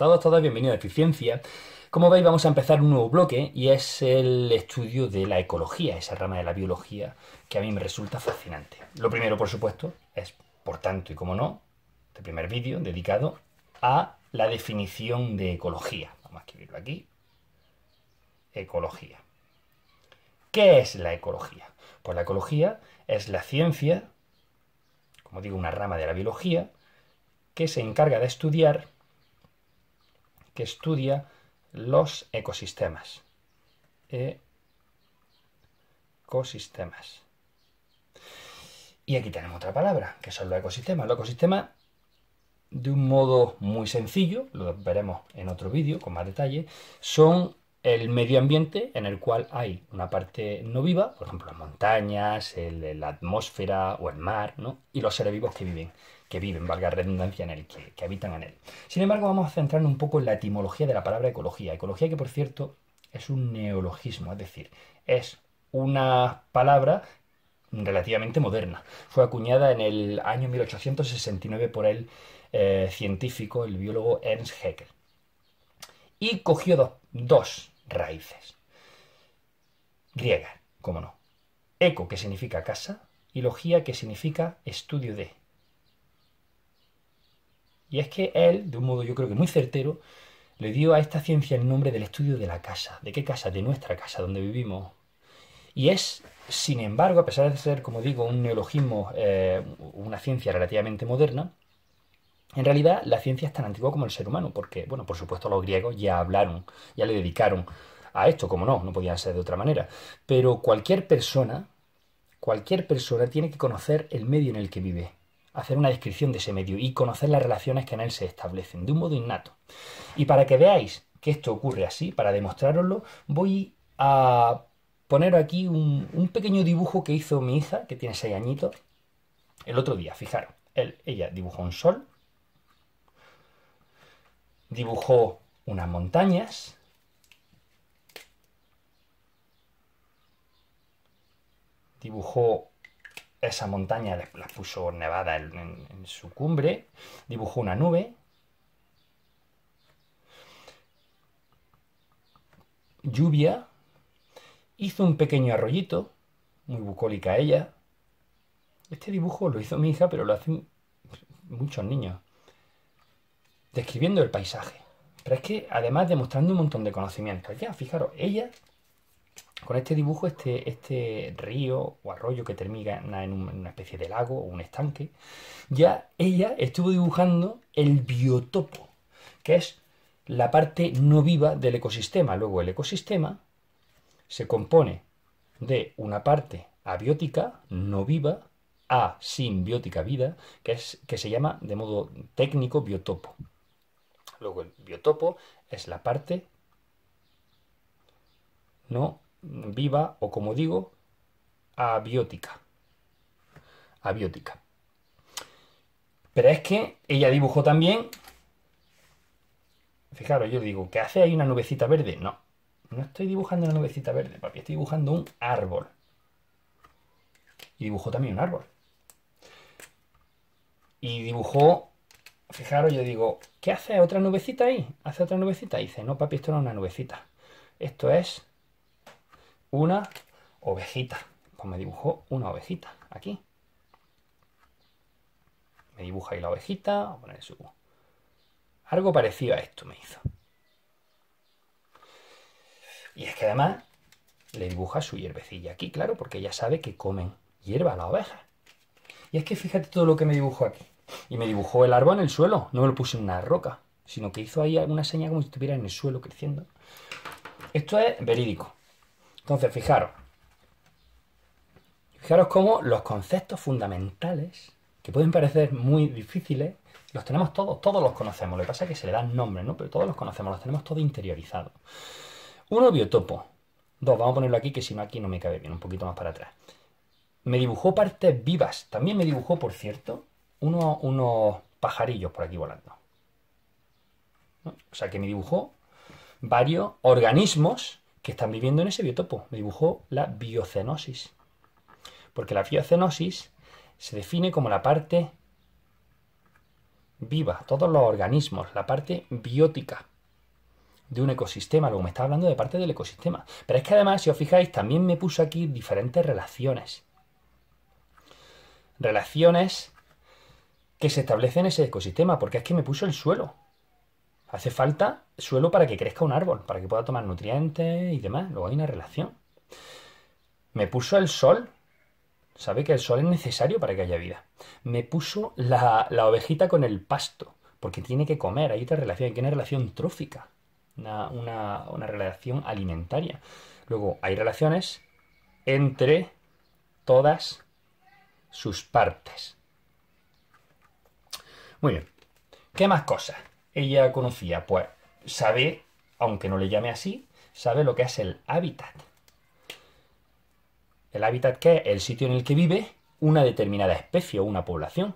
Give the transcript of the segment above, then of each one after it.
a todos, todas, bienvenidos a Eficiencia. Como veis, vamos a empezar un nuevo bloque y es el estudio de la ecología, esa rama de la biología que a mí me resulta fascinante. Lo primero, por supuesto, es, por tanto y como no, este primer vídeo dedicado a la definición de ecología. Vamos a escribirlo aquí. Ecología. ¿Qué es la ecología? Pues la ecología es la ciencia, como digo, una rama de la biología, que se encarga de estudiar que estudia los ecosistemas. Ecosistemas. Y aquí tenemos otra palabra, que son los ecosistemas. Los ecosistemas, de un modo muy sencillo, lo veremos en otro vídeo con más detalle, son el medio ambiente en el cual hay una parte no viva, por ejemplo, las montañas, la atmósfera o el mar, ¿no? y los seres vivos que viven que viven, valga redundancia, en él, que, habitan en él. Sin embargo, vamos a centrarnos un poco en la etimología de la palabra ecología. Ecología que, por cierto, es un neologismo, es decir, es una palabra relativamente moderna. Fue acuñada en el año 1869 por el eh, científico, el biólogo Ernst Haeckel. Y cogió dos, raíces Griega, cómo no. Eco, que significa casa, y logía, que significa estudio de, y es que él, de un modo yo creo que muy certero, le dio a esta ciencia el nombre del estudio de la casa. ¿De qué casa? De nuestra casa, donde vivimos. Y es, sin embargo, a pesar de ser, como digo, un neologismo, eh, una ciencia relativamente moderna, en realidad la ciencia es tan antigua como el ser humano, porque, bueno, por supuesto los griegos ya hablaron, ya le dedicaron a esto, como no, no podía ser de otra manera. Pero cualquier persona, cualquier persona tiene que conocer el medio en el que vive hacer una descripción de ese medio y conocer las relaciones que en él se establecen de un modo innato. Y para que veáis que esto ocurre así, para demostrároslo, voy a poner aquí un, pequeño dibujo que hizo mi hija, que tiene seis añitos, el otro día, fijaros. ella dibujó un sol, dibujó unas montañas, dibujó esa montaña la puso nevada en, su cumbre, dibujó una nube. Lluvia, hizo un pequeño arroyito, muy bucólica ella. Este dibujo lo hizo mi hija, pero lo hacen muchos niños. Describiendo el paisaje. Pero es que además demostrando un montón de conocimientos. Ya, fijaros, ella con este dibujo, este, este río o arroyo que termina en, una especie de lago o un estanque, ya ella estuvo dibujando el biotopo, que es la parte no viva del ecosistema. Luego el ecosistema se compone de una parte abiótica, no viva, a simbiótica vida, que, es, que se llama de modo técnico biotopo. Luego el biotopo es la parte no viva o como digo, abiótica. Abiótica. Pero es que ella dibujó también... Fijaros, yo digo, ¿qué hace ahí una nubecita verde? No, no estoy dibujando una nubecita verde, papi, estoy dibujando un árbol. Y dibujó también un árbol. Y dibujó, fijaros, yo digo, ¿qué hace otra nubecita ahí? ¿Hace otra nubecita? Y dice, no, papi, esto no es una nubecita. Esto es una ovejita. Pues me dibujó una ovejita aquí. Me dibuja ahí la ovejita. a poner su... Algo parecido a esto me hizo. Y es que además le dibuja su hierbecilla aquí, claro, porque ella sabe que comen hierba las ovejas. Y es que fíjate todo lo que me dibujó aquí. Y me dibujó el árbol en el suelo, no me lo puse en una roca, sino que hizo ahí una seña como si estuviera en el suelo creciendo. Esto es verídico. Entonces, fijaros. Fijaros cómo los conceptos fundamentales, que pueden parecer muy difíciles, los tenemos todos, todos los conocemos. Lo que pasa que se le dan nombres, ¿no? Pero todos los conocemos, los tenemos todos interiorizados. Uno, biotopo. Dos, vamos a ponerlo aquí, que si no aquí no me cabe bien, un poquito más para atrás. Me dibujó partes vivas. También me dibujó, por cierto, unos, pajarillos por aquí volando. O sea que me dibujó varios organismos que están viviendo en ese biotopo. Me dibujó la biocenosis. Porque la biocenosis se define como la parte viva, todos los organismos, la parte biótica de un ecosistema. Luego me está hablando de parte del ecosistema. Pero es que además, si os fijáis, también me puso aquí diferentes relaciones. Relaciones que se establecen en ese ecosistema, porque es que me puso el suelo. Hace falta suelo para que crezca un árbol, para que pueda tomar nutrientes y demás. Luego hay una relación. Me puso el sol. Sabe que el sol es necesario para que haya vida. Me puso la, ovejita con el pasto, porque tiene que comer. Hay otra relación, hay una relación trófica, una relación alimentaria. Luego hay relaciones entre todas sus partes. Muy bien. ¿Qué más cosas? ella conocía? Pues sabe, aunque no le llame así, sabe lo que es el hábitat. El hábitat que es el sitio en el que vive una determinada especie o una población.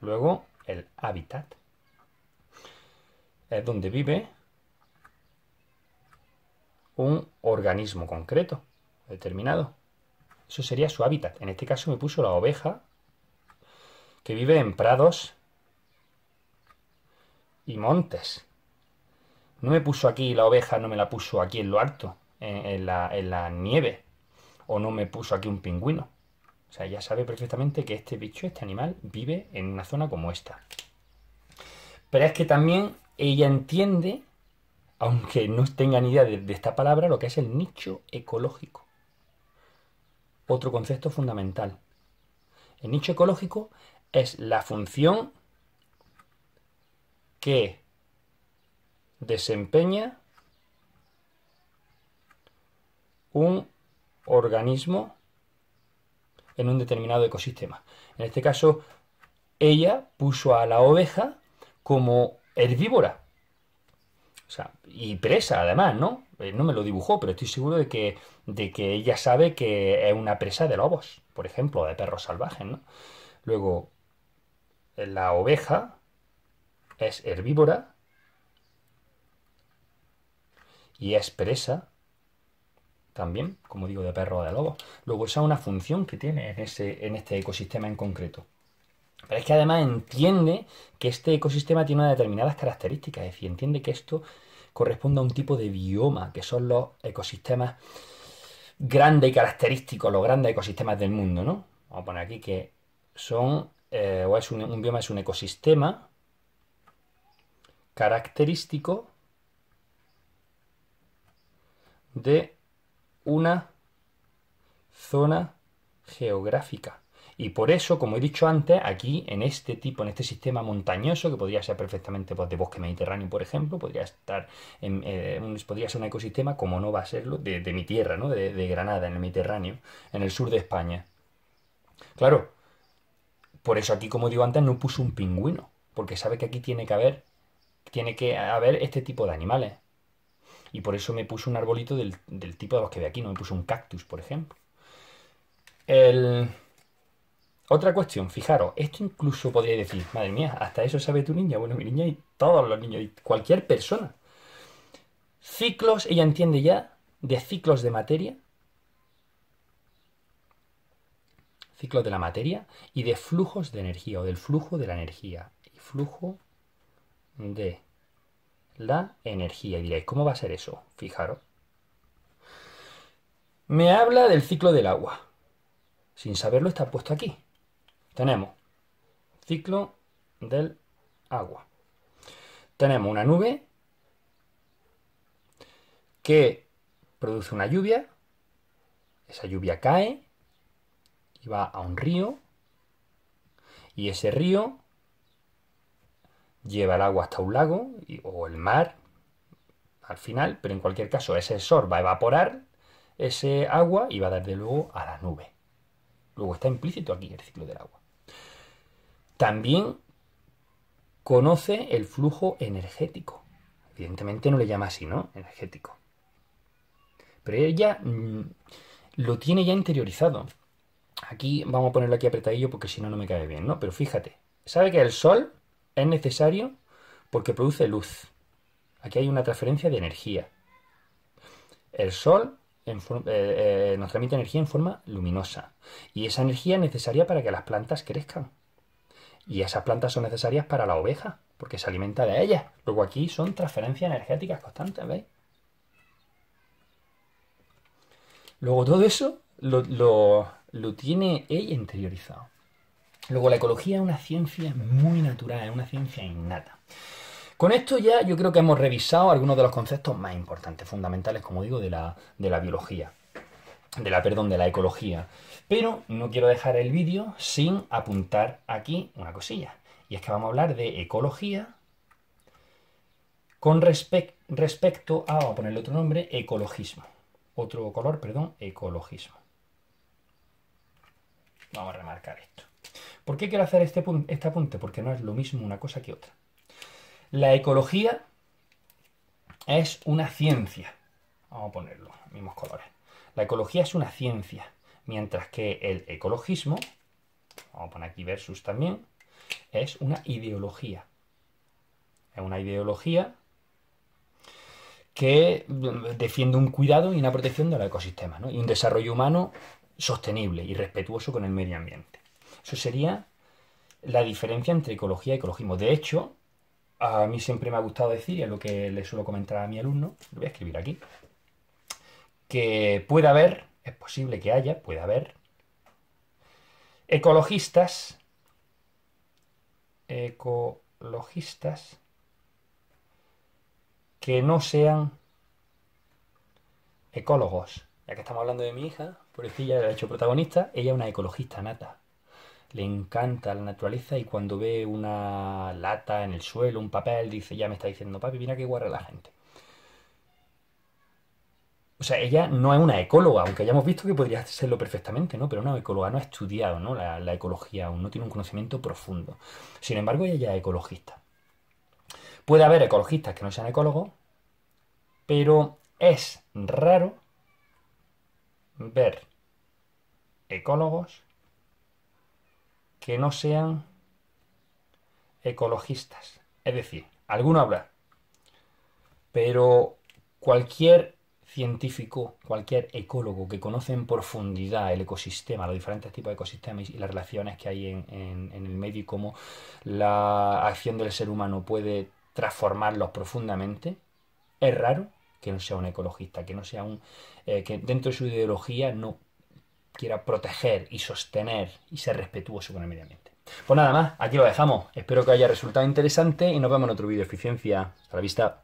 Luego, el hábitat. Es donde vive un organismo concreto, determinado. Eso sería su hábitat. En este caso me puso la oveja, que vive en prados y montes. No me puso aquí la oveja, no me la puso aquí en lo alto, en, la, nieve. O no me puso aquí un pingüino. O sea, ya sabe perfectamente que este bicho, este animal, vive en una zona como esta. Pero es que también ella entiende, aunque no tenga ni idea de, esta palabra, lo que es el nicho ecológico. Otro concepto fundamental. El nicho ecológico es la función que desempeña un organismo en un determinado ecosistema. En este caso, ella puso a la oveja como herbívora. O sea, y presa además, ¿no? Eh, no me lo dibujó, pero estoy seguro de que, de que ella sabe que es una presa de lobos, por ejemplo, de perros salvajes, ¿no? Luego, la oveja es herbívora y es presa también, como digo, de perro o de lobo. Luego esa es una función que tiene en, ese, en este ecosistema en concreto. Pero es que además entiende que este ecosistema tiene unas determinadas características, es decir, entiende que esto corresponde a un tipo de bioma, que son los ecosistemas grandes y característicos, los grandes ecosistemas del mundo, ¿no? Vamos a poner aquí que son, eh, o es un bioma es un ecosistema característico de una zona geográfica. Y por eso, como he dicho antes, aquí en este tipo, en este sistema montañoso, que podría ser perfectamente pues, de bosque mediterráneo, por ejemplo, podría estar en, eh, podría ser un ecosistema, como no va a serlo, de, mi tierra, ¿no? De, de, Granada, en el Mediterráneo, en el sur de España. Claro, por eso aquí, como digo antes, no puse un pingüino, porque sabe que aquí tiene que haber tiene que haber este tipo de animales. Y por eso me puse un arbolito del, tipo de los que ve aquí, no me puse un cactus, por ejemplo. El... Otra cuestión, fijaros, esto incluso podría decir, madre mía, hasta eso sabe tu niña. Bueno, mi niña y todos los niños, y cualquier persona. Ciclos, ella entiende ya de ciclos de materia, ciclos de la materia y de flujos de energía o del flujo de la energía. Y flujo de la energía. Y diréis, ¿cómo va a ser eso? Fijaros. Me habla del ciclo del agua. Sin saberlo está puesto aquí. Tenemos ciclo del agua. Tenemos una nube que produce una lluvia. Esa lluvia cae y va a un río. Y ese río lleva el agua hasta un lago o el mar al final, pero en cualquier caso ese sol va a evaporar ese agua y va a dar de luego a la nube. Luego está implícito aquí el ciclo del agua. También conoce el flujo energético. Evidentemente no le llama así, ¿no? Energético. Pero ella mm, lo tiene ya interiorizado. Aquí vamos a ponerlo aquí apretadillo porque si no, no me cae bien, ¿no? Pero fíjate, sabe que el sol es necesario porque produce luz. Aquí hay una transferencia de energía. El sol eh, eh, nos transmite energía en forma luminosa. Y esa energía es necesaria para que las plantas crezcan. Y esas plantas son necesarias para la oveja, porque se alimenta de ellas. Luego aquí son transferencias energéticas constantes, ¿veis? Luego todo eso lo, lo tiene ella interiorizado. Luego la ecología es una ciencia muy natural, es una ciencia innata. Con esto ya yo creo que hemos revisado algunos de los conceptos más importantes, fundamentales, como digo, de la, de la biología, de la, perdón, de la ecología. Pero no quiero dejar el vídeo sin apuntar aquí una cosilla. Y es que vamos a hablar de ecología con respecto a, vamos a ponerle otro nombre, ecologismo. Otro color, perdón, ecologismo. Vamos a remarcar esto. ¿Por qué quiero hacer este, este apunte? Porque no es lo mismo una cosa que otra. La ecología es una ciencia. Vamos a ponerlo, mismos colores. La ecología es una ciencia, mientras que el ecologismo, vamos a poner aquí versus también, es una ideología. Es una ideología que defiende un cuidado y una protección del ecosistema, ¿no? y un desarrollo humano sostenible y respetuoso con el medio ambiente. Eso sería la diferencia entre ecología y ecologismo. De hecho, a mí siempre me ha gustado decir, y es lo que le suelo comentar a mi alumno, lo voy a escribir aquí, que puede haber, es posible que haya, puede haber, ecologistas, ecologistas, que no sean ecólogos. Ya que estamos hablando de mi hija, por eso ya ha hecho protagonista, ella es una ecologista nata le encanta la naturaleza y cuando ve una lata en el suelo, un papel, dice, ya me está diciendo, papi, mira qué guarda la gente. O sea, ella no es una ecóloga, aunque hayamos visto que podría serlo perfectamente, ¿no? Pero una ecóloga no ha estudiado ¿no? La, ecología aún, no tiene un conocimiento profundo. Sin embargo, ella es ecologista. Puede haber ecologistas que no sean ecólogos, pero es raro ver ecólogos que no sean ecologistas. Es decir, alguno habrá, pero cualquier científico, cualquier ecólogo que conoce en profundidad el ecosistema, los diferentes tipos de ecosistemas y las relaciones que hay en, el medio y cómo la acción del ser humano puede transformarlos profundamente, es raro que no sea un ecologista, que no sea un eh, que dentro de su ideología no quiera proteger y sostener y ser respetuoso con el medio ambiente. Pues nada más, aquí lo dejamos. Espero que haya resultado interesante y nos vemos en otro vídeo de eficiencia. Hasta la vista.